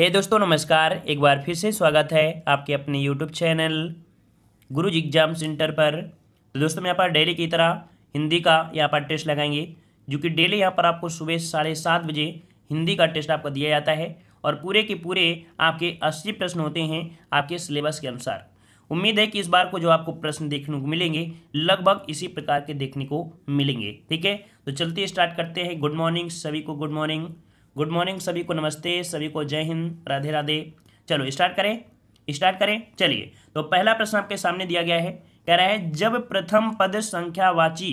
हे hey दोस्तों नमस्कार एक बार फिर से स्वागत है आपके अपने YouTube channel Guru's exam centre पर तो दोस्तों यहाँ पर डेली की तरह हिंदी का यहाँ पर टेस्ट लगाएंगे जो कि डेली यहाँ पर आपको सुबह साढ़े सात बजे हिंदी का टेस्ट आपको दिया जाता है और पूरे के पूरे आपके अस्सी प्रश्न होते हैं आपके सिलेबस के अनुसार उम्मीद है कि इस बार को जो आपको प्रश्न देखने को मिलेंगे लगभग इसी प्रकार के देखने को मिलेंगे ठीक है तो चलते स्टार्ट करते हैं गुड मॉर्निंग सभी को गुड मॉर्निंग गुड मॉर्निंग सभी को नमस्ते सभी को जय हिंद राधे राधे चलो स्टार्ट करें स्टार्ट करें चलिए तो पहला प्रश्न आपके सामने दिया गया है कह रहा है जब प्रथम पद संख्यावाची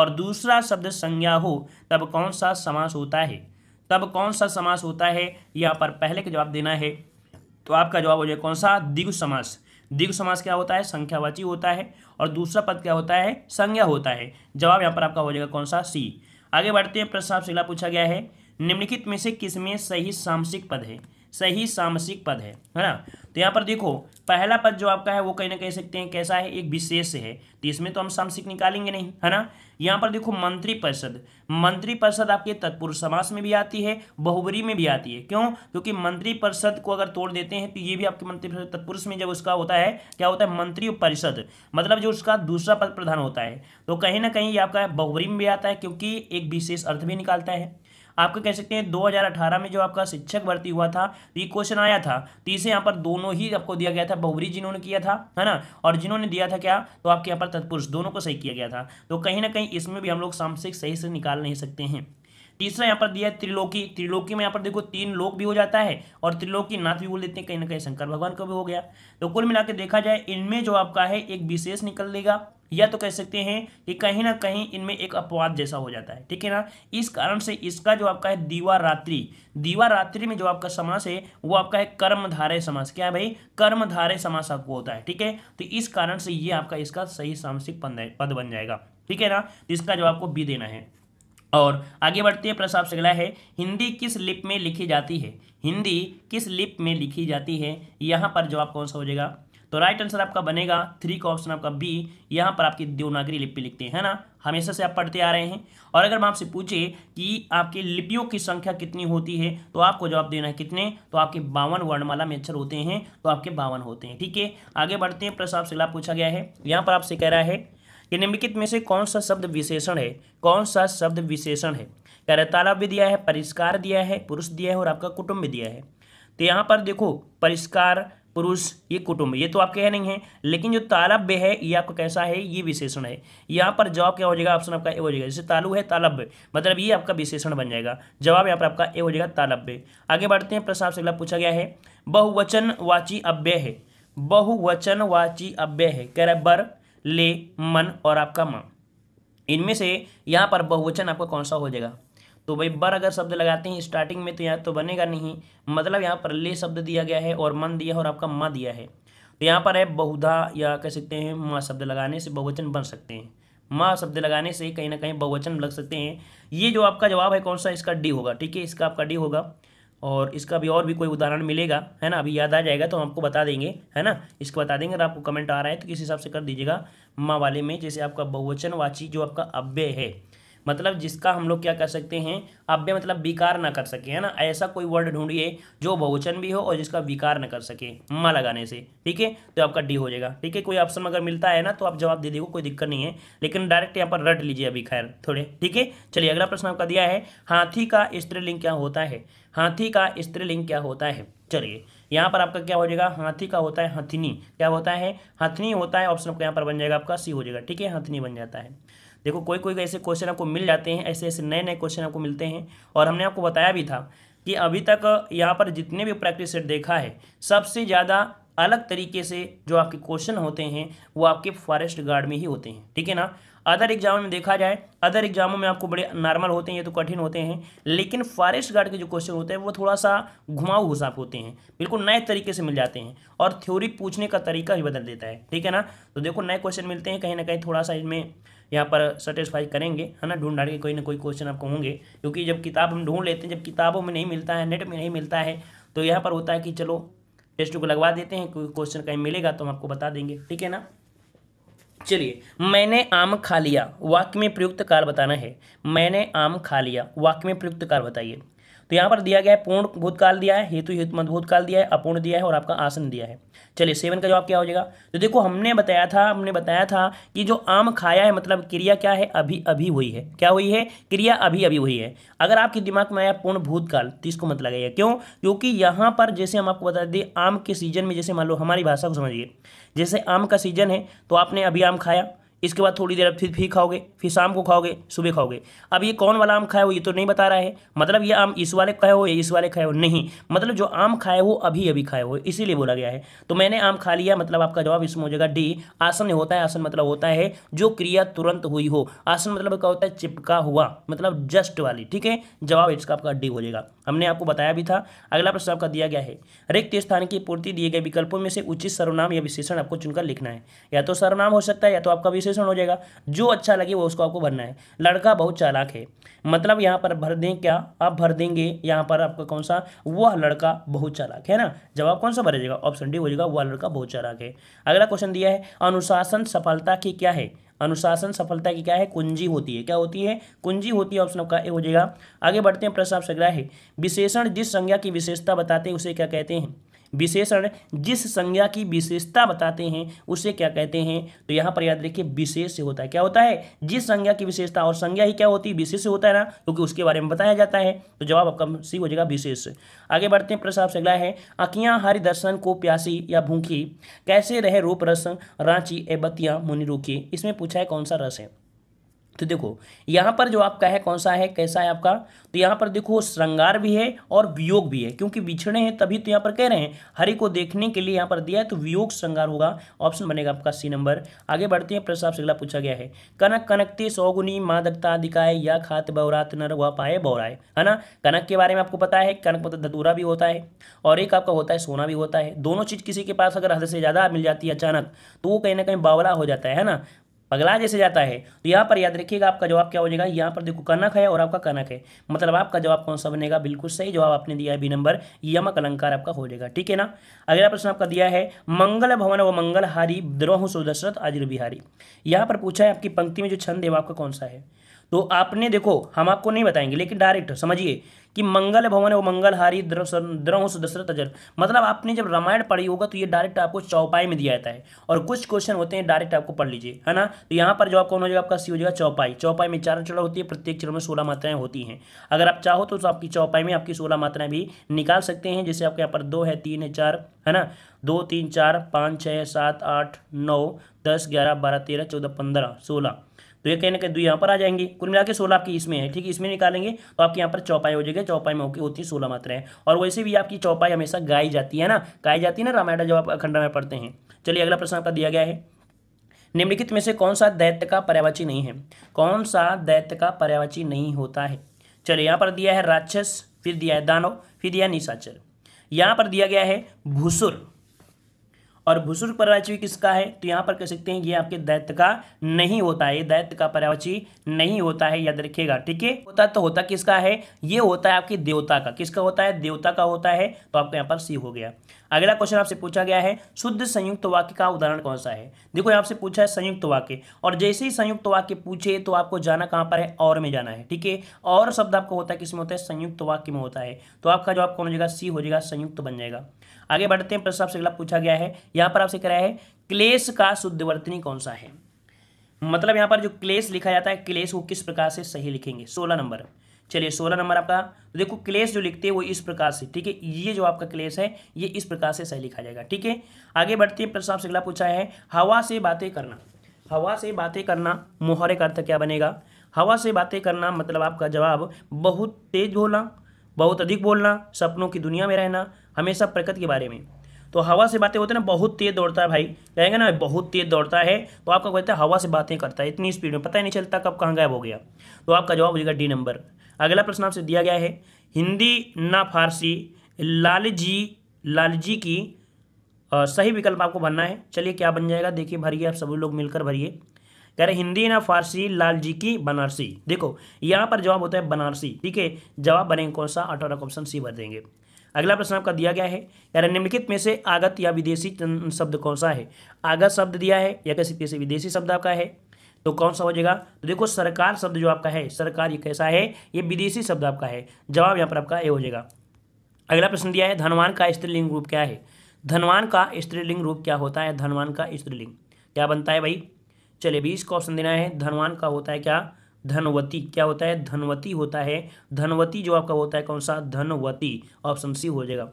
और दूसरा शब्द संज्ञा हो तब कौन सा समास होता है तब कौन सा समास होता है यहाँ पर पहले का जवाब देना है तो आपका जवाब हो जाए कौन सा दिग्व समास दिगु समास क्या होता है संख्यावाची होता है और दूसरा पद क्या होता है संज्ञा होता है जवाब यहाँ पर आपका हो जाएगा कौन सा सी आगे बढ़ते हैं प्रश्न आपसे पूछा गया है निम्नलिखित में से किसमें सही सामसिक पद है सही सामसिक पद है है ना तो यहाँ पर देखो पहला पद जो आपका है वो कहीं ना कह सकते हैं कैसा है एक विशेष है तो इसमें तो हम सामसिक निकालेंगे नहीं है ना यहाँ पर देखो मंत्री परिषद मंत्री परिषद आपके तत्पुरुष समास में भी आती है बहुबरी में भी आती है क्यों क्योंकि मंत्री परिषद को अगर तोड़ देते हैं तो ये भी आपके मंत्री परिषद तत्पुरुष में जब उसका होता है क्या होता है मंत्री परिषद मतलब जो उसका दूसरा पद प्रधान होता है तो कहीं ना कहीं ये आपका बहुबरी में भी आता है क्योंकि एक विशेष अर्थ भी निकालता है आपको कह सकते हैं 2018 में जो आपका शिक्षक भर्ती हुआ था तो ये क्वेश्चन आया था तो इसे यहाँ पर दोनों ही आपको दिया गया था बहुरी जिन्होंने किया था है ना और जिन्होंने दिया था क्या तो आपके यहाँ पर तत्पुरुष दोनों को सही किया गया था तो कहीं ना कहीं इसमें भी हम लोग सामसिक सही से निकाल नहीं सकते हैं तीसरा यहाँ पर दिया है त्रिलोकी त्रिलोकी में यहाँ पर देखो तीन लोक भी हो जाता है और त्रिलोकी नाथ भी बोल देते हैं कहीं ना कहीं शंकर भगवान का भी हो गया तो कुल मिला देखा जाए इनमें जो आपका है एक विशेष निकल देगा या तो कह सकते हैं कि कहीं ना कहीं इनमें एक अपवाद जैसा हो जाता है ठीक है ना इस कारण से इसका जो आपका है दीवा रात्रि दीवा रात्रि में जो आपका समास है वो आपका है कर्मधारय समास क्या है भाई कर्मधारय समास आपको होता है ठीक है तो इस कारण से ये आपका इसका सही सामसिक पद बन जाएगा ठीक है ना तो इसका जो आपको बी देना है और आगे बढ़ते हैं प्रश्न आपसे अगला है हिंदी किस लिप में लिखी जाती है हिंदी किस लिप में लिखी जाती है यहाँ पर जवाब कौन सा हो जाएगा तो राइट आंसर आपका बनेगा थ्री का ऑप्शन आपका बी यहाँ पर आपकी देवनागरी लिपि लिखते हैं ना हमेशा से आप पढ़ते आ रहे हैं और अगर हम आपसे पूछे कि आपके लिपियों की संख्या कितनी होती है तो आपको जवाब देना है कितने तो आपके बावन वर्णमाला में अक्षर होते हैं तो आपके बावन होते हैं ठीक है आगे बढ़ते हैं प्रश्न आपसे पूछा गया है यहाँ पर आपसे कह रहा है कि निम्नलिखित में से कौन सा शब्द विशेषण है कौन सा शब्द विशेषण है करताला भी दिया है परिष्कार दिया है पुरुष दिया है और आपका कुटुंब भी दिया है तो यहाँ पर देखो परिष्कार पुरुष ये कुटुंब ये तो आपके है नहीं है लेकिन जो तालब्य है ये आपका कैसा है ये विशेषण है यहाँ पर जवाब क्या हो जाएगा ऑप्शन आपका ए हो जाएगा जैसे तालु है तालब्य मतलब ये आपका विशेषण बन जाएगा जवाब यहाँ पर आपका ए हो जाएगा तालब्य आगे बढ़ते हैं प्रश्न आपसे अगला पूछा गया है बहुवचन वाची अव्यय है बहुवचन वाची अव्यय है कह रहा है बर ले मन और आपका माँ इनमें से यहाँ पर बहुवचन आपका कौन सा हो जाएगा तो भाई बर अगर शब्द लगाते हैं स्टार्टिंग में तो यहाँ तो बनेगा नहीं मतलब यहाँ पर ले शब्द दिया गया है और मन दिया और आपका माँ दिया है तो यहाँ पर है बहुधा या कह सकते हैं माँ शब्द लगाने से बहुवचन बन सकते हैं माँ शब्द लगाने से कहीं ना कहीं बहुवचन लग सकते हैं ये जो आपका जवाब है कौन सा इसका डी होगा ठीक है इसका आपका डी होगा और इसका भी और भी कोई उदाहरण मिलेगा है ना अभी याद आ जाएगा तो हम आपको बता देंगे है ना इसको बता देंगे अगर आपको कमेंट आ रहा है तो किस हिसाब से कर दीजिएगा माँ वाले में जैसे आपका बहुवचनवाची जो आपका अव्यय है मतलब जिसका हम लोग क्या कर सकते हैं अव्य मतलब विकार ना कर सके है ना ऐसा कोई वर्ड ढूंढिए जो बहुवचन भी हो और जिसका विकार ना कर सके माँ लगाने से ठीक है तो आपका डी हो जाएगा ठीक है कोई ऑप्शन अगर मिलता है ना तो आप जवाब दे दीजिए कोई दिक्कत नहीं है लेकिन डायरेक्ट यहाँ पर रट लीजिए अभी खैर थोड़े ठीक है चलिए अगला प्रश्न आपका दिया है हाथी का स्त्रीलिंग क्या होता है हाथी का स्त्रीलिंग क्या होता है चलिए यहाँ पर आपका क्या हो जाएगा हाथी का होता है हथिनी क्या होता है हथिनी होता है ऑप्शन आपका यहाँ पर बन जाएगा आपका सी हो जाएगा ठीक है हथिनी बन जाता है देखो कोई कोई ऐसे क्वेश्चन आपको मिल जाते हैं ऐसे ऐसे नए नए क्वेश्चन आपको मिलते हैं और हमने आपको बताया भी था कि अभी तक यहाँ पर जितने भी प्रैक्टिस सेट देखा है सबसे ज़्यादा अलग तरीके से जो आपके क्वेश्चन होते हैं वो आपके फॉरेस्ट गार्ड में ही होते हैं ठीक है ना अदर एग्जामों में देखा जाए अदर एग्जामों में आपको बड़े नॉर्मल होते हैं ये तो कठिन होते हैं लेकिन फॉरेस्ट गार्ड के जो क्वेश्चन होते हैं वो थोड़ा सा घुमाऊ हिसाब होते हैं बिल्कुल नए तरीके से मिल जाते हैं और थ्योरी पूछने का तरीका भी बदल देता है ठीक है ना तो देखो नए क्वेश्चन मिलते हैं कहीं ना कहीं थोड़ा सा इनमें यहाँ पर सेटिस्फाई करेंगे है ना ढूंढ ढाड़ के कोई ना कोई क्वेश्चन आपको होंगे क्योंकि जब किताब हम ढूंढ लेते हैं जब किताबों में नहीं मिलता है नेट में नहीं मिलता है तो यहाँ पर होता है कि चलो टेस्ट को लगवा देते हैं कोई क्वेश्चन कहीं मिलेगा तो हम आपको बता देंगे ठीक है ना चलिए मैंने आम खा लिया वाक्य में प्रयुक्त कार बताना है मैंने आम खा लिया वाक्य में प्रयुक्त कार बताइए तो यहाँ पर दिया गया है पूर्ण भूतकाल दिया है हेतु हेतु मधभूतकाल दिया है अपूर्ण दिया है और आपका आसन दिया है चलिए सेवन का जवाब क्या हो जाएगा तो देखो हमने बताया था हमने बताया था कि जो आम खाया है मतलब क्रिया क्या है अभी अभी हुई है क्या हुई है क्रिया अभी अभी हुई है अगर आपके दिमाग में आया पूर्ण भूतकाल तो इसको मत लगाइए क्यों क्योंकि यहाँ पर जैसे हम आपको बता दें आम के सीजन में जैसे मान लो हमारी भाषा को समझिए जैसे आम का सीजन है तो आपने अभी आम खाया इसके बाद थोड़ी देर फिर फिर खाओगे फिर शाम को खाओगे सुबह खाओगे अब ये कौन वाला आम खाए हो ये तो नहीं बता रहा है मतलब ये आम इस वाले खाए हो या इस वाले खाए हो नहीं मतलब जो आम खाए हो अभी अभी खाए हो इसीलिए बोला गया है तो मैंने आम खा लिया मतलब आपका जवाब इसमें हो जाएगा डी आसन होता है आसन मतलब होता है जो क्रिया तुरंत हुई हो आसन मतलब क्या होता है चिपका हुआ मतलब जस्ट वाली ठीक है जवाब इसका आपका डी हो जाएगा हमने आपको बताया भी था अगला प्रश्न आपका दिया गया है रिक्त स्थान की पूर्ति दिए गए विकल्पों में से उचित सर्वनाम या विशेषण आपको चुनकर लिखना है या तो सर्वनाम हो सकता है या तो आपका विशेष विश्लेषण हो जाएगा जो अच्छा लगे वो उसको आपको भरना है लड़का बहुत चालाक है मतलब यहाँ पर भर दें क्या आप भर देंगे यहाँ पर आपका कौन सा वह लड़का बहुत चालाक है ना जवाब कौन सा भरा जाएगा ऑप्शन डी हो जाएगा वह लड़का बहुत चालाक है अगला क्वेश्चन दिया है अनुशासन सफलता की क्या है अनुशासन सफलता की क्या है कुंजी होती है क्या होती है कुंजी होती है ऑप्शन आपका ए हो जाएगा आगे बढ़ते हैं प्रश्न आप आपसे है विशेषण जिस संज्ञा की विशेषता बताते हैं उसे क्या कहते हैं विशेषण जिस संज्ञा की विशेषता बताते हैं उसे क्या कहते हैं तो यहाँ पर याद रखिए विशेष होता है क्या होता है जिस संज्ञा की विशेषता और संज्ञा ही क्या होती है विशेष होता है ना क्योंकि उसके बारे में बताया जाता है तो जवाब आपका सी हो जाएगा विशेष आगे बढ़ते हैं प्रश्न आपसे अगला है अखियाँ हरिदर्शन को प्यासी या भूखी कैसे रहे रूप रस रांची ए बतियाँ मुनि रूखी इसमें पूछा है कौन सा रस है तो देखो यहाँ पर जो आपका है कौन सा है कैसा है आपका तो यहाँ पर देखो श्रृंगार भी है और वियोग भी है क्योंकि बिछड़े हैं तभी तो यहाँ पर कह रहे हैं हरि को देखने के लिए यहाँ पर दिया है तो वियोग श्रृंगार होगा ऑप्शन बनेगा आपका सी नंबर आगे बढ़ते हैं प्रश्न आपसे अगला पूछा गया है कनक कनकते सौगुनी मादकता अधिकाय या खात बौरात नर व पाए बौराए है ना कनक के बारे में आपको पता है कनक मतलब धतूरा भी होता है और एक आपका होता है सोना भी होता है दोनों चीज़ किसी के पास अगर हद से ज़्यादा मिल जाती है अचानक तो वो कहीं ना कहीं बावला हो जाता है ना पगला जैसे जाता है तो यहाँ पर याद रखिएगा आपका जवाब क्या हो जाएगा यहाँ पर देखो कनक है और आपका कनक है मतलब आपका जवाब कौन सा बनेगा बिल्कुल सही जवाब आपने दिया है बी नंबर यमक अलंकार आपका हो जाएगा ठीक है ना अगला प्रश्न आपका दिया है मंगल भवन व मंगलहारी द्रोह सुदशरथ आदिर बिहारी यहाँ पर पूछा है आपकी पंक्ति में जो छंद है वो आपका कौन सा है तो आपने देखो हम आपको नहीं बताएंगे लेकिन डायरेक्ट समझिए कि मंगल भवन और वो मंगलहारी द्रंस दशरथ अजर मतलब आपने जब रामायण पढ़ी होगा तो ये डायरेक्ट आपको चौपाई में दिया जाता है और कुछ क्वेश्चन होते हैं डायरेक्ट आपको पढ़ लीजिए है ना तो यहाँ पर जवाब कौन हो जाएगा आपका सी हो जाएगा चौपाई चौपाई में चार चरण होती है प्रत्येक चरण में सोलह मात्राएं होती हैं अगर आप चाहो तो, तो आपकी चौपाई में आपकी सोलह मात्राएं भी निकाल सकते हैं जैसे आपके यहाँ पर दो है तीन है चार है ना दो तीन चार पाँच छः सात आठ नौ दस ग्यारह बारह तेरह चौदह पंद्रह सोलह तो ये कहने के दो तो यहाँ पर आ जाएंगे कुल मिला के सोलह आपकी इसमें है ठीक है इसमें निकालेंगे तो आपकी यहाँ पर चौपाई हो जाएगी चौपाई में होती है सोलह मात्राएं और वैसे भी आपकी चौपाई हमेशा गाई जाती है ना गाई जाती है ना रामायण जब आप अखंड में पढ़ते हैं चलिए अगला प्रश्न आपका दिया गया है निम्नलिखित में से कौन सा दैत्य का पर्यावाची नहीं है कौन सा दैत्य का पर्यावाची नहीं होता है चलिए यहाँ पर दिया है राक्षस फिर दिया है दानव फिर दिया निशाचर यहाँ पर दिया गया है भूसुर और बुजुर्ग पर्यावाची किसका है तो यहाँ पर कह सकते हैं ये आपके दैत्य का नहीं होता है दैत्य का पर्यावाची नहीं होता है याद रखिएगा ठीक है होता तो होता किसका है ये होता है आपके देवता का किसका होता है देवता का होता है तो आपका यहाँ पर सी हो गया अगला क्वेश्चन आपसे पूछा गया है शुद्ध संयुक्त वाक्य का उदाहरण कौन सा है देखो यहाँ से पूछा है संयुक्त वाक्य और जैसे ही संयुक्त वाक्य पूछे तो आपको जाना कहाँ पर है और में जाना है ठीक है और शब्द आपको होता है किसमें होता है संयुक्त वाक्य में होता है तो आपका जवाब कौन हो जाएगा सी हो जाएगा संयुक्त बन जाएगा आगे बढ़ते हैं प्रश्न आपसे अगला पूछा गया है यहाँ पर आपसे कराया है क्लेश का शुद्धवर्तनी कौन सा है मतलब यहाँ पर जो क्लेश लिखा जाता है क्लेश को किस प्रकार से सही लिखेंगे सोलह नंबर चलिए सोलह नंबर आपका तो देखो क्लेश जो लिखते हैं वो इस प्रकार से ठीक है ये जो आपका क्लेश है ये इस प्रकार से सही लिखा जाएगा ठीक है आगे बढ़ते हैं प्रश्न आपसे अगला पूछा है हवा से बातें करना हवा से बातें करना मोहरे का अर्थ क्या बनेगा हवा से बातें करना मतलब आपका जवाब बहुत तेज बोलना बहुत अधिक बोलना सपनों की दुनिया में रहना हमेशा प्रकृति के बारे में तो हवा से बातें होते हैं ना बहुत तेज़ दौड़ता है भाई कहेंगे ना बहुत तेज़ दौड़ता है तो आपका कहता है हवा से बातें करता है इतनी स्पीड में पता ही नहीं चलता कब कहाँ गायब हो गया तो आपका जवाब हो जाएगा डी नंबर अगला प्रश्न आपसे दिया गया है हिंदी ना फारसी लालजी लालजी की सही विकल्प आपको भरना है चलिए क्या बन जाएगा देखिए भरिए आप सभी लोग मिलकर भरिए कह रहे हिंदी ना फारसी लाल जी की बनारसी देखो यहाँ पर जवाब होता है बनारसी ठीक है जवाब बनेंगे कौन सा अठारह ऑप्शन सी भर देंगे अगला प्रश्न आपका दिया गया है यार निम्नलिखित में से आगत या विदेशी शब्द कौन सा है आगत शब्द दिया है या कैसे सकते विदेशी शब्द आपका है तो कौन सा हो जाएगा तो देखो सरकार शब्द जो आपका है सरकार ये कैसा है ये विदेशी शब्द आपका है जवाब यहाँ पर आपका ये हो जाएगा अगला प्रश्न दिया है धनवान का स्त्रीलिंग रूप क्या है धनवान का स्त्रीलिंग रूप क्या होता है धनवान का स्त्रीलिंग क्या बनता है भाई चलिए बीस क्वेश्चन ऑप्शन देना है धनवान का होता है क्या धनवती क्या होता है धनवती होता है धनवती जो आपका होता है कौन सा धनवती ऑप्शन सी हो जाएगा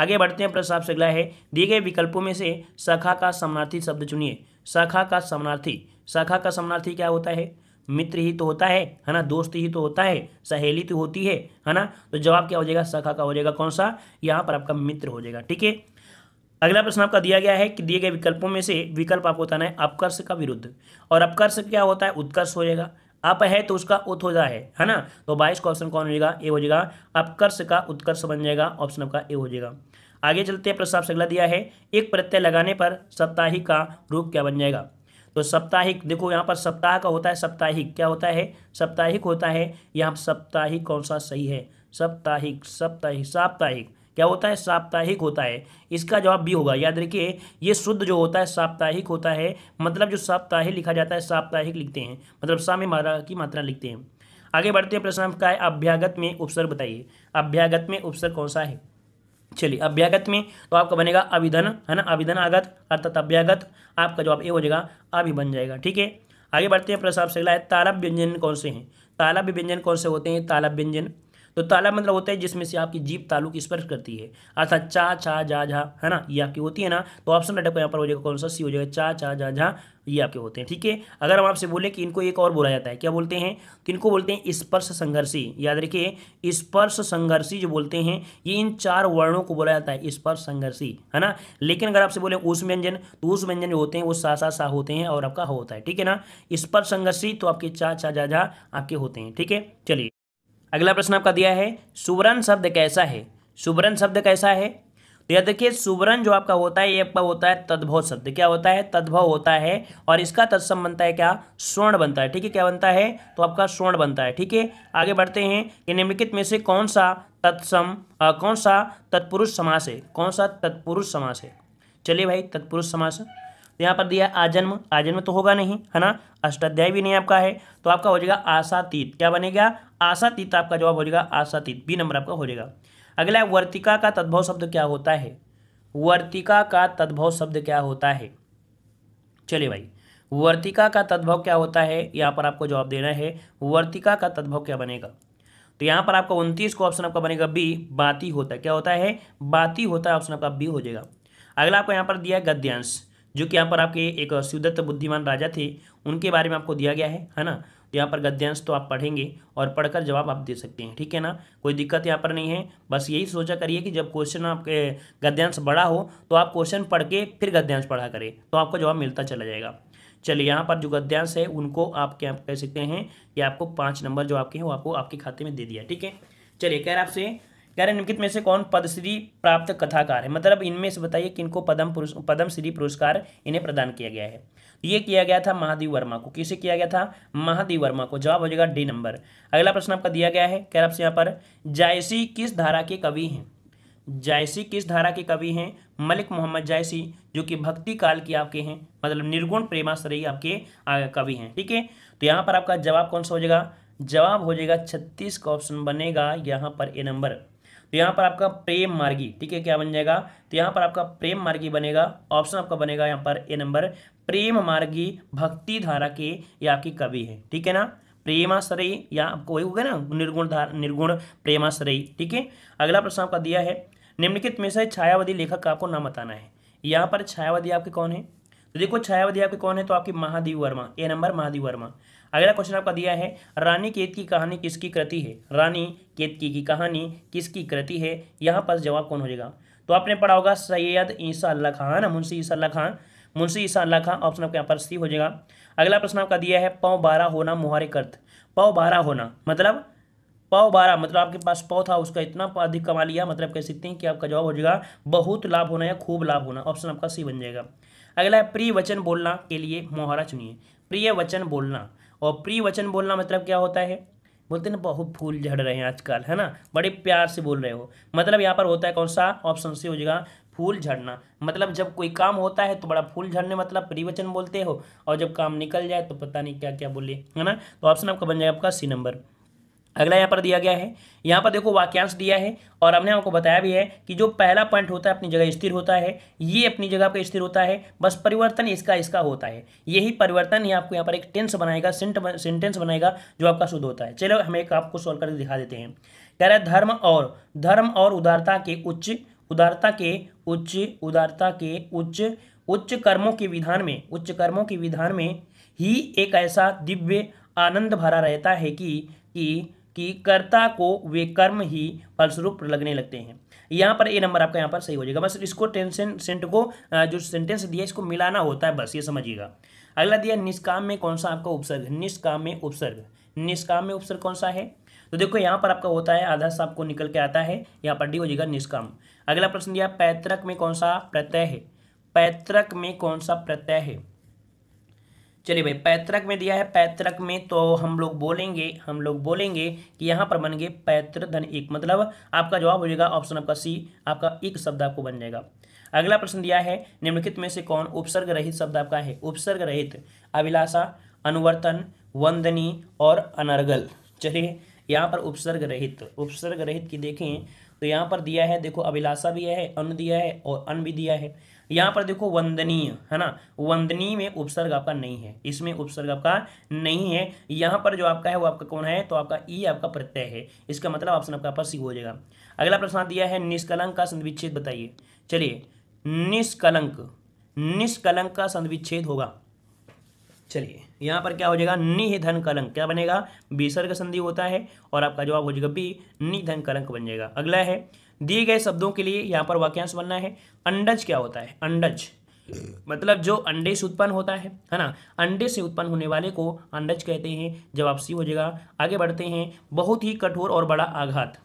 आगे बढ़ते हैं प्रश्न आपसे अगला है दिए गए विकल्पों में से शाखा का समानार्थी शब्द चुनिए शाखा का समानार्थी शाखा का समानार्थी क्या होता है मित्र ही तो होता है है ना दोस्त ही तो होता है सहेली तो होती है है ना तो जवाब क्या हो जाएगा शाखा का हो जाएगा कौन सा यहाँ पर आपका मित्र हो जाएगा ठीक है अगला प्रश्न आपका दिया गया है कि दिए गए विकल्पों में से विकल्प आपको बताना है अपकर्ष का विरुद्ध और अपकर्ष क्या होता है उत्कर्ष हो जाएगा अप है तो उसका उत हो जाए है ना तो बाईस का ऑप्शन कौन हो जाएगा ए हो जाएगा अपकर्ष का उत्कर्ष बन जाएगा ऑप्शन आपका ए हो जाएगा आगे चलते हैं प्रस्ताव से अगला दिया है एक प्रत्यय लगाने पर साप्ताहिक का रूप क्या बन जाएगा तो साप्ताहिक देखो यहाँ पर सप्ताह का होता है साप्ताहिक क्या होता है साप्ताहिक होता है यहाँ साप्ताहिक कौन सा सही है साप्ताहिक साप्ताहिक साप्ताहिक क्या होता है साप्ताहिक होता है इसका जवाब बी होगा याद रखिए ये शुद्ध जो होता है साप्ताहिक होता है मतलब जो साप्ताहिक लिखा जाता है साप्ताहिक लिखते हैं मतलब साम्य मात्रा की मात्रा लिखते हैं आगे बढ़ते हैं प्रश्न आपका है अभ्यागत में उपसर्ग बताइए अभ्यागत में उपसर्ग कौन सा है चलिए अभ्यागत में तो आपका बनेगा अभिधन है ना अभिधन आगत अर्थात अभ्यागत आपका जवाब ए हो जाएगा अभी बन जाएगा ठीक है आगे बढ़ते हैं प्रश्न आपसे अगला है तालब व्यंजन कौन से हैं तालब व्यंजन कौन से होते हैं तालब व्यंजन तो ताला मतलब होता है जिसमें से आपकी जीप तालु की स्पर्श करती है अर्थात चा चा जा झा है ना ये आपकी होती है ना तो ऑप्शन अटक यहाँ पर हो जाएगा कौन सा सी हो जाएगा चा चा जा झा ये आपके होते हैं ठीक है अगर हम आपसे बोले कि इनको एक और बोला जाता है क्या बोलते हैं किनको बोलते हैं स्पर्श संघर्षी याद रखिए स्पर्श संघर्षी जो बोलते हैं ये इन चार वर्णों को बोला जाता है स्पर्श संघर्षी है ना लेकिन अगर आपसे बोले उस व्यंजन तो उस व्यंजन जो होते हैं वो सा सा सा होते हैं और आपका होता है ठीक है ना स्पर्श संघर्षी तो आपके चा चा जा जा आपके होते हैं ठीक है चलिए अगला प्रश्न आपका दिया है सुवर्ण शब्द कैसा है सुवर्ण शब्द कैसा है तो यह देखिए सुवर्ण जो आपका होता है ये आपका होता है तद्भव शब्द क्या होता है तद्भव होता है और इसका तत्सम बनता है क्या स्वर्ण बनता है ठीक है क्या बनता है तो आपका स्वर्ण बनता है ठीक है आगे बढ़ते हैं कि निम्नलिखित में से कौन सा तत्सम कौन सा तत्पुरुष समास है कौन सा तत्पुरुष समास है चलिए भाई तत्पुरुष समास तो यहाँ पर दिया आजन्म आजन्म तो होगा नहीं है ना अष्टाध्याय भी नहीं आपका है तो आपका हो जाएगा आशातीत क्या बनेगा आशातीत आपका जवाब हो जाएगा आशातीत बी नंबर आपका हो जाएगा अगला है वर्तिका का तद्भव शब्द क्या होता है वर्तिका का तद्भव शब्द क्या होता है चलिए भाई वर्तिका का तद्भव क्या होता है यहाँ पर आपको जवाब देना है वर्तिका का तद्भव क्या बनेगा तो यहाँ पर आपका उनतीस को ऑप्शन आपका बनेगा बी बाती होता है क्या होता है बाती होता है ऑप्शन आपका बी हो जाएगा अगला आपको यहाँ पर दिया है गद्यांश जो कि यहाँ पर आपके एक सुदत्त बुद्धिमान राजा थे उनके बारे में आपको दिया गया है है ना तो यहाँ पर गद्यांश तो आप पढ़ेंगे और पढ़कर जवाब आप दे सकते हैं ठीक है ना कोई दिक्कत यहाँ पर नहीं है बस यही सोचा करिए कि जब क्वेश्चन आपके गद्यांश बड़ा हो तो आप क्वेश्चन पढ़ के फिर गद्यांश पढ़ा करें तो आपको जवाब मिलता चला जाएगा चलिए यहाँ पर जो गद्यांश है उनको आप क्या कह सकते हैं कि आपको पाँच नंबर जो आपके हैं वो आपको आपके खाते में दे दिया ठीक है चलिए कह रहा आपसे कह रहे निम्नलिखित में से कौन पदश्री प्राप्त कथाकार है मतलब इनमें से बताइए किनको पद्म पुरुष पद्म श्री पुरस्कार इन्हें प्रदान किया गया है तो ये किया गया था महादेव वर्मा को किसे किया गया था महादेव वर्मा को जवाब हो जाएगा डी नंबर अगला प्रश्न आपका दिया गया है कह रहा आपसे यहाँ पर जायसी किस धारा के कवि हैं जायसी किस धारा के कवि हैं मलिक मोहम्मद जायसी जो कि भक्ति काल की आपके हैं मतलब निर्गुण प्रेमाश्रयी आपके कवि हैं ठीक है तो यहाँ पर आपका जवाब कौन सा हो जाएगा जवाब हो जाएगा छत्तीस का ऑप्शन बनेगा यहाँ पर ए नंबर तो यहाँ पर आपका प्रेम मार्गी ठीक है क्या बन जाएगा तो यहाँ पर आपका प्रेम मार्गी बनेगा ऑप्शन आपका बनेगा यहाँ पर ए नंबर प्रेम मार्गी भक्ति धारा के ये आपकी कवि है ठीक है ना प्रेमाश्रयी या आपको वही हो गया ना निर्गुण धार निर्गुण प्रेमाश्रयी ठीक है अगला प्रश्न आपका दिया है निम्नलिखित में से छायावादी लेखक का आपको नाम बताना है यहाँ पर छायावादी आपके कौन है तो देखो छायावधि दिया आपके कौन है तो आपकी महादेव वर्मा ए नंबर महादेव वर्मा अगला क्वेश्चन आपका दिया है रानी केत की कहानी किसकी कृति है रानी केतकी की कहानी किसकी कृति है यहाँ पर जवाब कौन हो जाएगा तो आपने पढ़ा होगा सैयद ईसा अल्लाह खान मुंशी ईसा अल्लाह खान मुंशी ईसा अल्लाह खान ऑप्शन आपके यहाँ पर सी हो जाएगा अगला प्रश्न आपका दिया है पौ बारह होना मुहारे कर्त पौ बारह होना मतलब पौ बारह मतलब आपके पास पौ था उसका इतना अधिक कमा लिया मतलब कह सकते हैं कि आपका जवाब हो जाएगा बहुत लाभ होना या खूब लाभ होना ऑप्शन आपका सी बन जाएगा अगला है प्रिय वचन बोलना के लिए मोहरा चुनिए प्रिय वचन बोलना और प्रिय वचन बोलना मतलब क्या होता है बोलते ना बहुत फूल झड़ रहे हैं आजकल है ना बड़े प्यार से बोल रहे हो मतलब यहाँ पर होता है कौन सा ऑप्शन से हो जाएगा फूल झड़ना मतलब जब कोई काम होता है तो बड़ा फूल झड़ने मतलब प्रिवचन बोलते हो और जब काम निकल जाए तो पता नहीं क्या क्या बोले है ना तो ऑप्शन आपका बन जाएगा आपका सी नंबर अगला यहाँ पर दिया गया है यहाँ पर देखो वाक्यांश दिया है और हमने आपको बताया भी है कि जो पहला पॉइंट होता है अपनी जगह स्थिर होता है ये अपनी जगह पर स्थिर होता है बस परिवर्तन इसका इसका होता है यही परिवर्तन ही आपको यहाँ पर एक टेंस बनाएगा सेंटेंस बनाएगा जो आपका शुद्ध होता है चलो हम एक आपको सॉल्व करके दिखा देते हैं कह रहे हैं धर्म और धर्म और उदारता के उच्च उदारता के उच्च उदारता के उच्च उच्च कर्मों के विधान में उच्च कर्मों के विधान में ही एक ऐसा दिव्य आनंद भरा रहता है कि कि कि कर्ता को वे कर्म ही फलस्वरूप लगने लगते हैं यहाँ पर ए नंबर आपका यहाँ पर सही हो जाएगा बस इसको टेंशन सेंट को जो सेंटेंस दिया इसको मिलाना होता है बस ये समझिएगा अगला दिया निष्काम में कौन सा आपका उपसर्ग निष्काम में उपसर्ग निष्काम में उपसर्ग कौन सा है तो देखो यहाँ पर आपका होता है आधा साहब आपको निकल के आता है यहाँ पर डी हो जाएगा निष्काम अगला प्रश्न दिया पैतृक में कौन सा प्रत्यय है पैतृक में कौन सा प्रत्यय है चलिए भाई पैतृक में दिया है पैतृक में तो हम लोग बोलेंगे हम लोग बोलेंगे कि यहाँ पर बन गए पैतृ धन एक मतलब आपका जवाब हो जाएगा ऑप्शन आपका सी आपका एक शब्द आपको बन जाएगा अगला प्रश्न दिया है निम्नलिखित में से कौन उपसर्ग रहित शब्द आपका है उपसर्ग रहित अभिलाषा अनुवर्तन वंदनी और अनर्गल चलिए यहाँ पर उपसर्ग रहित उपसर्ग रहित की देखें तो यहाँ पर दिया है देखो अभिलाषा भी है अन दिया है और अन भी दिया है यहाँ पर देखो वंदनीय है ना वंदनीय में उपसर्ग आपका नहीं है इसमें उपसर्ग आपका नहीं है यहाँ पर जो आपका है वो आपका कौन है तो आपका ई आपका प्रत्यय है इसका मतलब ऑप्शन आपका आपका सी हो जाएगा अगला प्रश्न दिया है निष्कलंक का संधविच्छेद बताइए चलिए निष्कलंक निष्कलंक का संधविच्छेद होगा चलिए यहाँ पर क्या हो जाएगा निधन कलंक क्या बनेगा विसर्ग संधि होता है और आपका जवाब हो जाएगा बी निधन कलंक बन जाएगा अगला है दिए गए शब्दों के लिए यहाँ पर वाक्यांश बनना है अंडज क्या होता है अंडज मतलब जो अंडे से उत्पन्न होता है है ना अंडे से उत्पन्न होने वाले को अंडज कहते हैं जवाब सी हो जाएगा आगे बढ़ते हैं बहुत ही कठोर और बड़ा आघात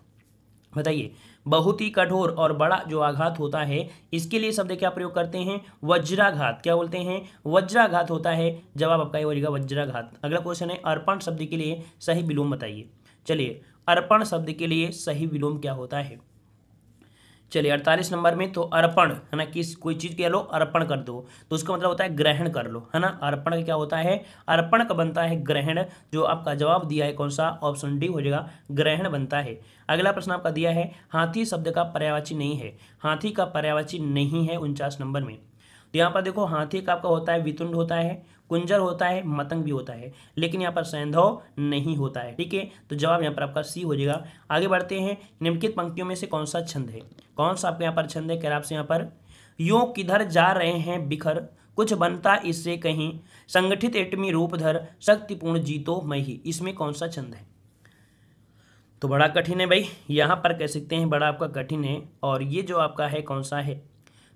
बताइए बहुत ही कठोर और बड़ा जो आघात होता है इसके लिए शब्द क्या प्रयोग करते हैं वज्राघात क्या बोलते हैं वज्राघात होता है जवाब आपका ये हो जाएगा वज्राघात अगला क्वेश्चन है अर्पण शब्द के लिए सही विलोम बताइए चलिए अर्पण शब्द के लिए सही विलोम क्या होता है चलिए अड़तालीस नंबर में तो अर्पण है ना किस कोई चीज़ कह लो अर्पण कर दो तो उसका मतलब होता है ग्रहण कर लो है ना अर्पण क्या होता है अर्पण का बनता है ग्रहण जो आपका जवाब दिया है कौन सा ऑप्शन डी हो जाएगा ग्रहण बनता है अगला प्रश्न आपका दिया है हाथी शब्द का पर्यावाची नहीं है हाथी का पर्यावाची नहीं है उनचास नंबर में तो यहाँ पर देखो हाथी का आपका होता है वितुंड होता है कुंजर होता है मतंग भी होता है लेकिन यहाँ पर सैंधव नहीं होता है ठीक है तो जवाब यहाँ पर आपका सी हो जाएगा आगे बढ़ते हैं निम्नलिखित पंक्तियों में से कौन सा छंद है कौन सा आपका यहाँ पर छंद है कह आपसे यहाँ पर यो किधर जा रहे हैं बिखर कुछ बनता इससे कहीं संगठित एटमी रूपधर शक्तिपूर्ण जीतो मैं ही इसमें कौन सा छंद है तो बड़ा कठिन है भाई यहाँ पर कह सकते हैं बड़ा आपका कठिन है और ये जो आपका है कौन सा है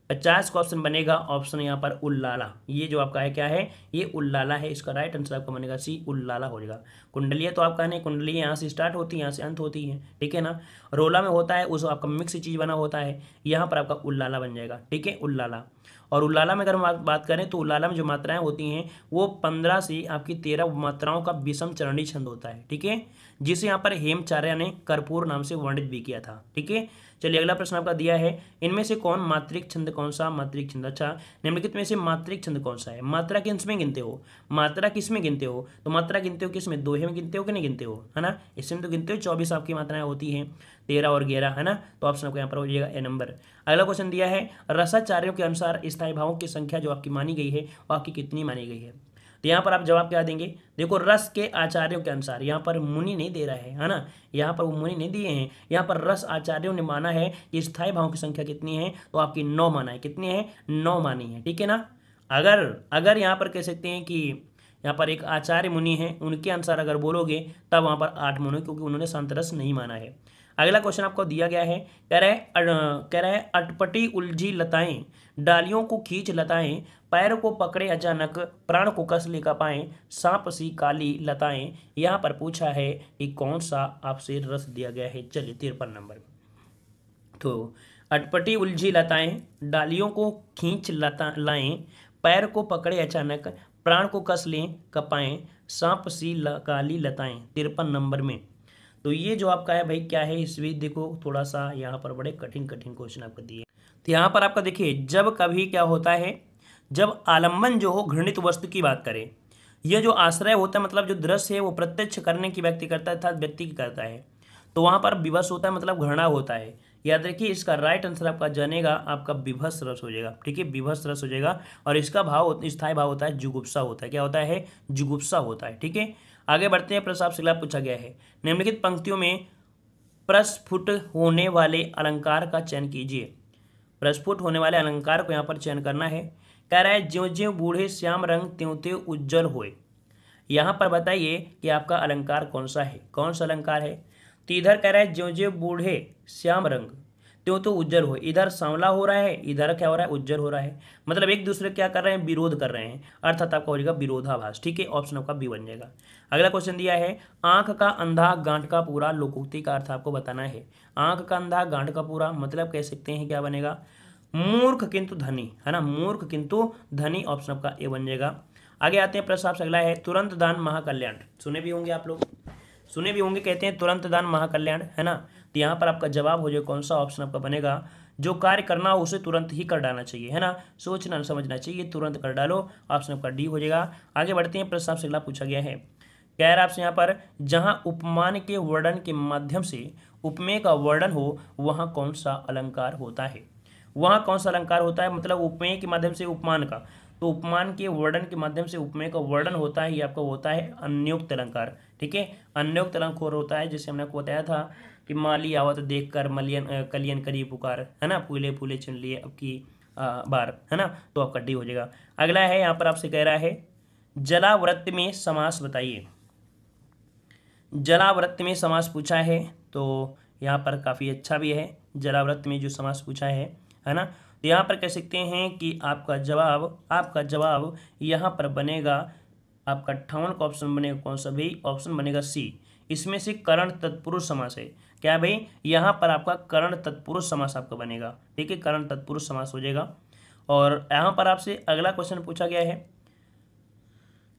पचास का ऑप्शन बनेगा ऑप्शन यहाँ पर उल्लाला ये जो आपका है क्या है ये उल्लाला है इसका राइट आंसर आपका बनेगा सी उल्लाला हो जाएगा कुंडलिया तो आपका नहीं कुंडली यहाँ से स्टार्ट होती है यहाँ से अंत होती है ठीक है ना रोला में होता है उस आपका मिक्स चीज़ बना होता है यहाँ पर आपका उल्लाला बन जाएगा ठीक है उल्लाला और उल्लाला में अगर हम बात करें तो उल्लाला में जो मात्राएं होती हैं वो पंद्रह से आपकी तेरह मात्राओं का विषम चरणी छंद होता है ठीक है जिसे यहाँ पर हेमचार्य ने कर्पूर नाम से वर्णित भी किया था ठीक है चलिए अगला प्रश्न आपका दिया है इनमें से कौन मात्रिक छंद कौन सा मात्रिक छंद अच्छा निम्नलिखित में से मात्रिक छंद कौन सा है मात्रा किस में गिनते हो मात्रा किस में गिनते हो तो मात्रा गिनते हो किस में दोहे में गिनते हो कि नहीं गिनते हो है ना इसमें तो गिनते हो चौबीस आपकी मात्राएं होती हैं तेरह और ग्यारह है ना तो ऑप्शन आपको यहाँ पर हो जाएगा ए नंबर अगला क्वेश्चन दिया है रसाचार्यों के अनुसार स्थायी भावों की संख्या जो आपकी मानी गई है वो आपकी कितनी मानी गई है तो यहाँ पर आप जवाब क्या देंगे देखो रस के आचार्यों के अनुसार यहाँ पर मुनि नहीं दे रहा है है ना यहाँ पर वो मुनि नहीं दिए हैं यहाँ पर रस आचार्यों ने माना है कि स्थायी भावों की संख्या कितनी है तो आपकी नौ माना है कितनी है नौ मानी है ठीक है ना अगर अगर यहाँ पर कह सकते हैं कि यहाँ पर एक आचार्य मुनि है उनके अनुसार अगर बोलोगे तब वहाँ पर आठ मुनि क्योंकि उन्होंने संतरस नहीं माना है अगला क्वेश्चन आपको दिया गया है कह रहे हैं कह रहे हैं अटपटी उलझी लताएं डालियों को खींच लताएं पैर को पकड़े अचानक प्राण को कस ले पाएं सांप सी काली लताएं यहाँ पर पूछा है कि कौन सा आपसे रस दिया गया है चलिए तिरपन नंबर तो अटपटी उलझी लताएं डालियों को खींच लता लाएं पैर को पकड़े अचानक प्राण को कस लें कपाएं सांप सी ल, काली लताएं तिरपन नंबर में तो ये जो आपका है भाई क्या है इस बीच देखो थोड़ा सा यहाँ पर बड़े कठिन कठिन क्वेश्चन आपको दिए तो यहाँ पर आपका देखिए जब कभी क्या होता है जब आलम्बन जो हो घृणित वस्तु की बात करें यह जो आश्रय होता है मतलब जो दृश्य है वो प्रत्यक्ष करने की व्यक्ति करता है अर्थात व्यक्ति की करता है तो वहाँ पर विभस होता है मतलब घृणा होता है याद रखिए इसका राइट आंसर आपका जनेगा आपका विभस रस हो जाएगा ठीक है विभस रस हो जाएगा और इसका भाव स्थायी भाव होता है जुगुप्सा होता है क्या होता है जुगुप्सा होता है ठीक है आगे बढ़ते हैं प्रश्न आपसे पूछा गया है निम्नलिखित पंक्तियों में प्रस्फुट होने वाले अलंकार का चयन कीजिए प्रस्फुट होने वाले अलंकार को यहाँ पर चयन करना है कह रहा है ज्यो ज्यो बूढ़े श्याम रंग त्यों त्यों उज्जवल होए यहाँ पर बताइए कि आपका अलंकार कौन सा है कौन सा अलंकार है तो इधर कह रहा है ज्यो ज्यो बूढ़े श्याम रंग तो तो उज्जर हो इधर सांवला हो रहा है इधर क्या हो रहा है उज्जर हो रहा है मतलब एक दूसरे क्या कर रहे हैं विरोध कर रहे हैं अर्थात आपका हो जाएगा विरोधाभास ठीक है ऑप्शन आपका बी बन जाएगा अगला क्वेश्चन दिया है आंख का अंधा गांठ का पूरा लोकोक्ति का अर्थ आपको बताना है आंख का अंधा गांठ का पूरा मतलब कह सकते हैं क्या बनेगा मूर्ख किंतु धनी है ना मूर्ख किंतु धनी ऑप्शन आपका ए बन जाएगा आगे आते हैं प्रश्न आपसे अगला है तुरंत दान महाकल्याण सुने भी होंगे आप लोग सुने भी होंगे कहते हैं तुरंत दान महाकल्याण है ना तो यहाँ पर आपका जवाब हो जाए कौन सा ऑप्शन आपका बनेगा जो कार्य करना हो उसे तुरंत ही कर डालना चाहिए है ना सोचना समझना चाहिए तुरंत कर डालो ऑप्शन आपका डी हो जाएगा आगे बढ़ते हैं प्रश्न आपसे अगला पूछा गया है कह रहा आपसे यहाँ पर जहाँ उपमान के वर्णन के माध्यम से उपमेय का वर्णन हो वहाँ कौन सा अलंकार होता है वहाँ कौन सा अलंकार होता है मतलब उपमेय के माध्यम से उपमान का तो उपमान के वर्णन के माध्यम से उपमेय का वर्णन होता है ये आपका होता है अन्योक्त अलंकार ठीक है अन्योक्त अलंकार होता है जैसे हमने आपको बताया था कि माली आवत तो देख कर मलियन कलियन करी पुकार है ना फूले फूले चुन लिए अब की बार है ना तो आपका डी हो जाएगा अगला है यहाँ पर आपसे कह रहा है जलाव्रत में समास बताइए जलाव्रत में समास पूछा है तो यहाँ पर काफ़ी अच्छा भी है जलाव्रत में जो समास पूछा है है ना तो यहाँ पर कह सकते हैं कि आपका जवाब आपका जवाब यहाँ पर बनेगा आपका अट्ठावन का ऑप्शन बनेगा कौन सा भी ऑप्शन बनेगा सी इसमें से करण तत्पुरुष समास है क्या भाई यहाँ पर आपका करण तत्पुरुष समास आपका बनेगा ठीक है करण तत्पुरुष समास हो जाएगा और यहाँ पर आपसे अगला क्वेश्चन पूछा गया है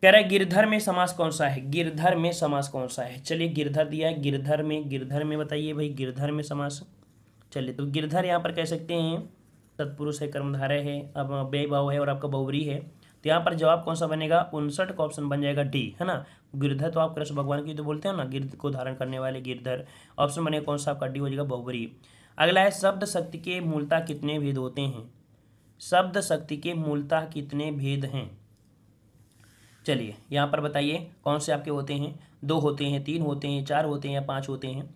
कह रहा है गिरधर में समास कौन सा है गिरधर में समास कौन सा है चलिए गिरधर दिया है गिरधर में गिरधर में बताइए भाई गिरधर में समास चलिए तो गिरधर यहाँ पर कह सकते हैं तत्पुरुष है कर्मधारय है अब बेभाव है और आपका बहुरी है तो यहाँ पर जवाब कौन सा बनेगा उनसठ का ऑप्शन बन जाएगा डी है ना गिरधर तो आप कृष्ण भगवान की तो बोलते हैं ना गिरध को धारण करने वाले गिरधर ऑप्शन बने कौन सा आपका डी हो जाएगा बहुबरी अगला है शब्द शक्ति के मूलता कितने भेद होते हैं शब्द शक्ति के मूलता कितने भेद हैं चलिए यहाँ पर बताइए कौन से आपके होते हैं दो होते हैं तीन होते हैं चार होते हैं या पाँच होते हैं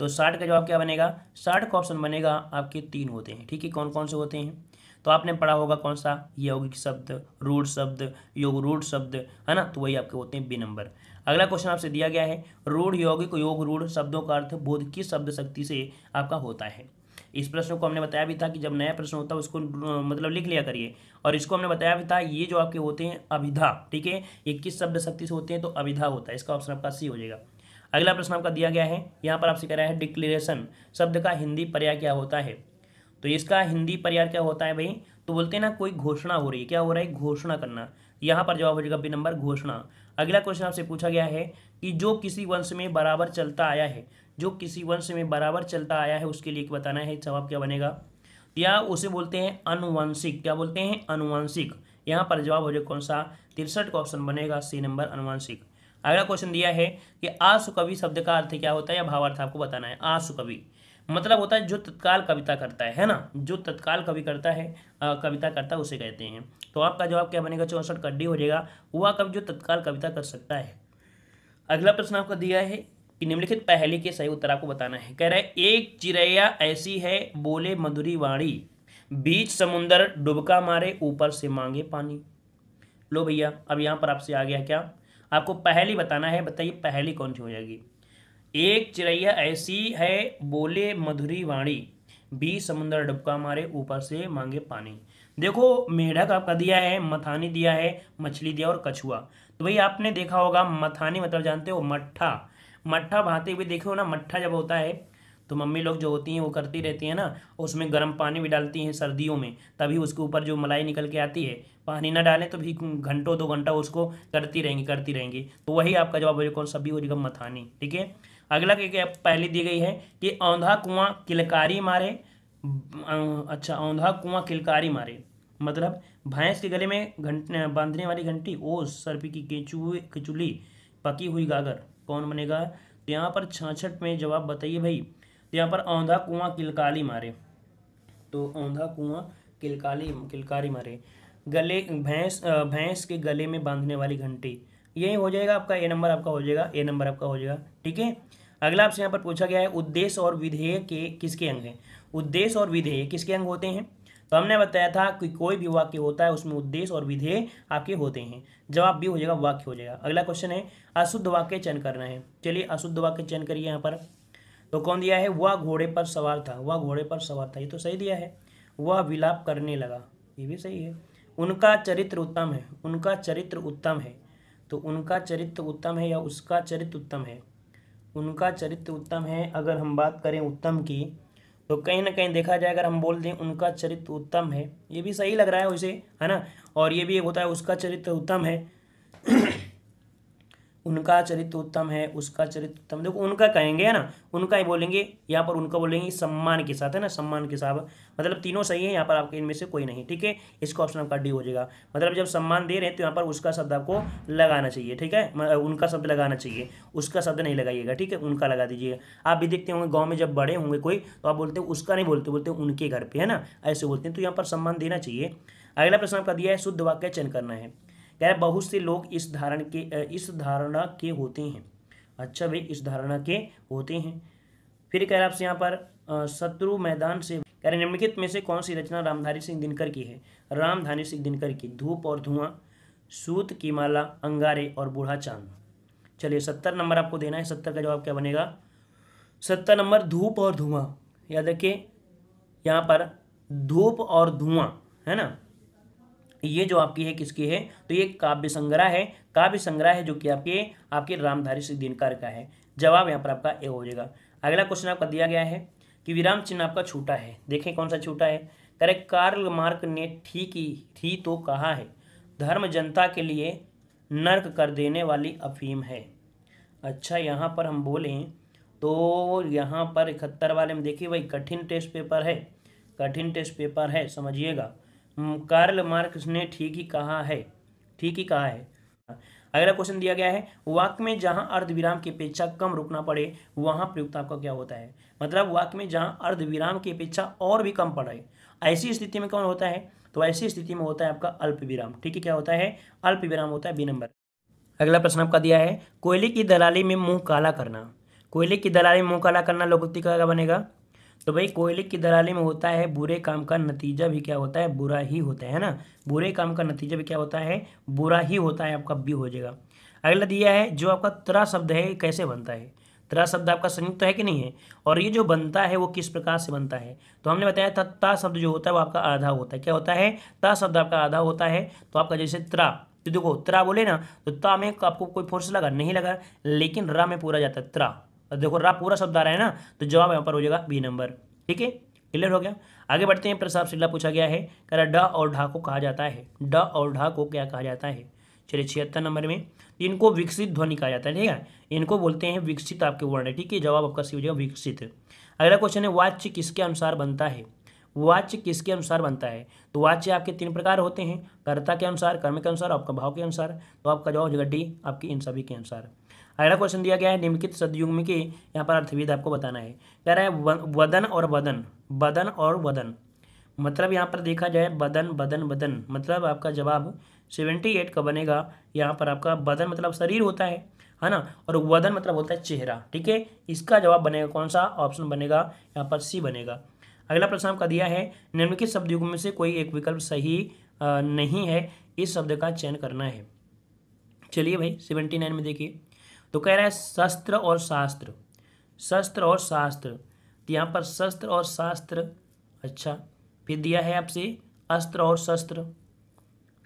तो साठ का जवाब क्या बनेगा साठ का ऑप्शन बनेगा आपके तीन होते हैं ठीक है कौन कौन से होते हैं तो आपने पढ़ा होगा कौन सा यौगिक शब्द रूढ़ शब्द योग रूढ़ शब्द है ना तो वही आपके होते हैं बी नंबर अगला क्वेश्चन आपसे दिया गया है रूढ़ यौगिक योग रूढ़ शब्दों का अर्थ बोध किस शब्द शक्ति से आपका होता है इस प्रश्न को हमने बताया भी था कि जब नया प्रश्न होता है उसको मतलब लिख लिया करिए और इसको हमने बताया भी था ये जो आपके होते हैं अभिधा ठीक है ये किस शब्द शक्ति से होते हैं तो अभिधा होता है इसका ऑप्शन आपका सी हो जाएगा अगला प्रश्न आपका दिया गया है यहाँ पर आपसे कह रहा है डिक्लेरेशन शब्द का हिंदी पर्याय क्या होता है तो इसका हिंदी पर्याय क्या होता है भाई तो बोलते हैं ना कोई घोषणा हो रही है क्या हो रहा है घोषणा करना यहाँ पर जवाब हो जाएगा बी नंबर घोषणा अगला क्वेश्चन आपसे पूछा गया है कि जो किसी वंश में बराबर चलता आया है जो किसी वंश में बराबर चलता आया है उसके लिए बताना है जवाब क्या बनेगा या उसे बोलते हैं अनुवंशिक क्या बोलते हैं अनुवंशिक यहाँ पर जवाब हो जाए कौन सा तिरसठ का ऑप्शन बनेगा सी नंबर अनुवंशिक अगला क्वेश्चन दिया है कि आसुकवि कवि शब्द का अर्थ क्या होता है या भावार्थ आपको बताना है आसुकवि कवि मतलब होता है जो तत्काल कविता करता है है ना जो तत्काल कवि करता है आ, कविता करता है उसे कहते हैं तो आपका जवाब क्या बनेगा चौंसठ का डी हो जाएगा वह कवि जो तत्काल कविता कर सकता है अगला प्रश्न आपको दिया है कि निम्नलिखित पहले के सही उत्तर आपको बताना है कह रहा है एक चिड़ैया ऐसी है बोले मधुरी वाणी बीच समुंदर डुबका मारे ऊपर से मांगे पानी लो भैया अब यहाँ पर आपसे आ गया क्या आपको पहली बताना है बताइए पहली कौन सी हो जाएगी एक चिड़ैया ऐसी है बोले मधुरी वाणी बी समुंदर डुबका मारे ऊपर से मांगे पानी देखो मेढक आपका दिया है मथानी दिया है मछली दिया और कछुआ तो भाई आपने देखा होगा मथानी मतलब जानते हो मट्ठा मट्ठा भाते हुए देखे हो ना मट्ठा जब होता है तो मम्मी लोग जो होती हैं वो करती रहती हैं ना उसमें गर्म पानी भी डालती हैं सर्दियों में तभी उसके ऊपर जो मलाई निकल के आती है पानी ना डालें तो भी घंटों दो घंटा उसको करती रहेंगी करती रहेंगी तो वही आपका जवाब हो कौन सभी हो जाएगा मथानी ठीक है अगला क्या पहली दी गई है कि औंधा कुआं किलकारी मारे अं, अच्छा औंधा कुआं किलकारी मारे मतलब भैंस के गले में घंट बांधने वाली घंटी ओस सर्प की किचुली पकी हुई गागर कौन बनेगा तो यहाँ पर छाछठ में जवाब बताइए भाई तो यहाँ पर औंधा कुआं किलकारी मारे तो औंधा कुआं किलकारी किलकारी मारे गले भैंस भैंस के गले में बांधने वाली घंटी यही हो जाएगा आपका ए नंबर आपका हो जाएगा ए नंबर आपका हो जाएगा ठीक है अगला आपसे यहाँ पर पूछा गया है उद्देश्य और विधेय के किसके अंग हैं उद्देश्य और विधेय किसके अंग होते हैं तो हमने बताया था कि कोई भी वाक्य होता है उसमें उद्देश्य और विधेय आपके होते हैं जवाब भी हो जाएगा वाक्य हो जाएगा अगला क्वेश्चन है अशुद्ध वाक्य चयन करना है चलिए अशुद्ध वाक्य चयन करिए यहाँ पर तो कौन दिया है वह घोड़े पर सवार था वह घोड़े पर सवार था ये तो सही दिया है वह विलाप करने लगा ये भी सही है उनका चरित्र उत्तम है उनका चरित्र उत्तम है तो उनका चरित्र उत्तम है या उसका चरित्र उत्तम है उनका चरित्र उत्तम है अगर हम बात करें उत्तम की तो कहीं ना कहीं देखा जाए अगर हम बोल दें उनका चरित्र उत्तम है ये भी सही लग रहा है उसे है ना और ये भी एक होता है उसका चरित्र उत्तम है उनका चरित्र उत्तम है उसका चरित्र उत्तम देखो उनका कहेंगे है ना उनका ही बोलेंगे यहाँ पर उनका बोलेंगे सम्मान के साथ है ना सम्मान के साथ मतलब तीनों सही है यहाँ पर आपके इनमें से कोई नहीं ठीक है इसको ऑप्शन आपका डी हो जाएगा मतलब जब सम्मान दे रहे हैं तो यहाँ पर उसका शब्द आपको लगाना चाहिए ठीक है उनका शब्द लगाना चाहिए उसका शब्द नहीं लगाइएगा ठीक है उनका लगा दीजिएगा आप भी देखते होंगे गाँव में जब बड़े होंगे कोई तो आप बोलते हैं उसका नहीं बोलते बोलते उनके घर पर है ना ऐसे बोलते हैं तो यहाँ पर सम्मान देना चाहिए अगला प्रश्न आपका दिया है शुद्ध वाक्य चयन करना है कह रहे बहुत से लोग इस धारण के इस धारणा के होते हैं अच्छा भाई इस धारणा के होते हैं फिर कह रहे आपसे यहाँ पर शत्रु मैदान से कह रहे निम्नलिखित में से कौन सी रचना रामधारी सिंह दिनकर की है रामधारी सिंह दिनकर की धूप और धुआं सूत की माला अंगारे और बूढ़ा चांद चलिए सत्तर नंबर आपको देना है सत्तर का जवाब क्या बनेगा सत्तर नंबर धूप और धुआं याद रखिए यहाँ पर धूप और धुआं है ना ये जो आपकी है किसकी है तो ये काव्य संग्रह है काव्य संग्रह है जो कि आपके आपके रामधारी सिंह दिनकर का है जवाब यहाँ पर आपका ए हो जाएगा अगला क्वेश्चन आपका दिया गया है कि विराम चिन्ह आपका छूटा है देखें कौन सा छूटा है करे कार्ल मार्क ने ठीक ही थी तो कहा है धर्म जनता के लिए नर्क कर देने वाली अफीम है अच्छा यहाँ पर हम बोलें तो यहाँ पर इकहत्तर वाले में देखिए भाई कठिन टेस्ट पेपर है कठिन टेस्ट पेपर है समझिएगा हम्म, कार्ल मार्क्स ने ठीक ही कहा है ठीक ही कहा है अगला क्वेश्चन दिया गया है वाक्य में जहां अर्धविराम की अपेक्षा कम रुकना पड़े वहां प्रयुक्त आपका क्या होता है मतलब वाक्य में जहां अर्धविराम की अपेक्षा और भी कम पड़े ऐसी स्थिति में कौन होता है तो ऐसी स्थिति में होता है आपका अल्प विराम ठीक है क्या होता है अल्प विराम होता है बी नंबर अगला प्रश्न आपका दिया है कोयले की दलाली में मुंह काला करना कोयले की दलाली में मुंह काला करना लोकोक्ति का बनेगा तो भाई कोयले की दलाली में होता है बुरे काम का नतीजा भी क्या होता है बुरा ही होता है ना बुरे काम का नतीजा भी क्या होता है बुरा ही होता है आपका बी हो जाएगा अगला दिया है जो आपका त्रा शब्द है कैसे बनता है त्रा शब्द आपका संयुक्त है कि नहीं है और ये जो बनता है वो किस प्रकार से बनता है तो हमने बताया था ता शब्द जो होता है वो आपका आधा होता है क्या होता है ता शब्द आपका आधा होता है तो आपका जैसे त्रा तो देखो त्रा बोले ना तो ता में आपको कोई फोर्स लगा नहीं लगा लेकिन रा में पूरा जाता है त्रा देखो रा पूरा शब्द आ रहा है ना तो जवाब यहाँ पर हो जाएगा बी नंबर ठीक है क्लियर हो गया आगे बढ़ते हैं प्रसाद शिल्ला पूछा गया है कह रहा ड और ढा को कहा जाता है ड और ढा को क्या कहा जाता है चलिए छिहत्तर नंबर में इनको विकसित ध्वनि कहा जाता है ठीक है इनको बोलते हैं विकसित आपके वर्ण है ठीक है जवाब आपका सी हो जाएगा विकसित अगला क्वेश्चन है वाच्य किसके अनुसार बनता है वाच्य किसके अनुसार बनता है तो वाच्य आपके तीन प्रकार होते हैं कर्ता के अनुसार कर्म के अनुसार आपका भाव के अनुसार तो आपका जवाब हो जाएगा डी आपके इन सभी के अनुसार अगला क्वेश्चन दिया गया है निम्नलिखित सदयुग में के यहाँ पर अर्थविद आपको बताना है कह रहा है वदन और वदन बदन और वदन मतलब यहाँ पर देखा जाए बदन बदन बदन मतलब आपका जवाब सेवेंटी एट का बनेगा यहाँ पर आपका बदन मतलब शरीर होता है है ना और वदन मतलब होता है चेहरा ठीक है इसका जवाब बनेगा कौन सा ऑप्शन बनेगा यहाँ पर सी बनेगा अगला प्रश्न आपका दिया है निम्नलिखित शब्दयुग में से कोई एक विकल्प सही नहीं है इस शब्द का चयन करना है चलिए भाई सेवेंटी नाइन में देखिए तो कह रहा है शस्त्र और शास्त्र शस्त्र और शास्त्र तो यहाँ पर शस्त्र और शास्त्र अच्छा फिर दिया है आपसे अस्त्र और शस्त्र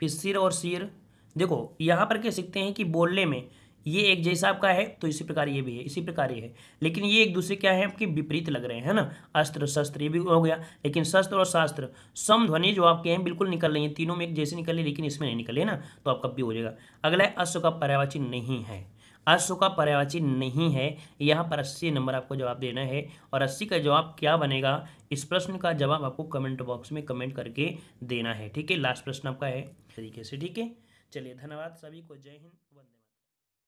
फिर सिर और सिर देखो यहाँ पर कह सकते हैं कि बोलने में ये एक जैसा आपका है तो इसी प्रकार ये भी है इसी प्रकार ये है लेकिन ये एक दूसरे क्या है आपके विपरीत लग रहे हैं ना अस्त्र शस्त्र ये भी हो गया लेकिन शस्त्र और शास्त्र सम ध्वनि जो आपके हैं बिल्कुल निकल रही है तीनों में एक जैसे निकल है लेकिन इसमें नहीं निकले ना तो आपका भी हो जाएगा अगला है अश्व का पर्यावाची नहीं है अश्व का पर्यावाची नहीं है यहाँ पर अस्सी नंबर आपको जवाब देना है और अस्सी का जवाब क्या बनेगा इस प्रश्न का जवाब आपको कमेंट बॉक्स में कमेंट करके देना है ठीक है लास्ट प्रश्न आपका है तरीके से ठीक है चलिए धन्यवाद सभी को जय हिंद वंदे